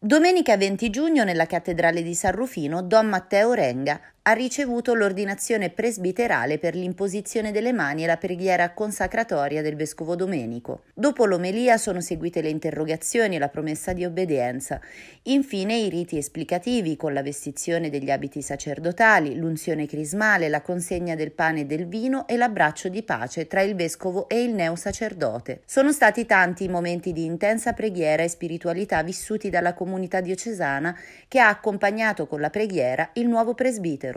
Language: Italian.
Domenica 20 giugno nella cattedrale di San Rufino Don Matteo Renga, ha ricevuto l'ordinazione presbiterale per l'imposizione delle mani e la preghiera consacratoria del vescovo Domenico. Dopo l'omelia sono seguite le interrogazioni e la promessa di obbedienza. Infine i riti esplicativi con la vestizione degli abiti sacerdotali, l'unzione crismale, la consegna del pane e del vino e l'abbraccio di pace tra il vescovo e il neo sacerdote. Sono stati tanti i momenti di intensa preghiera e spiritualità vissuti dalla comunità diocesana che ha accompagnato con la preghiera il nuovo presbitero.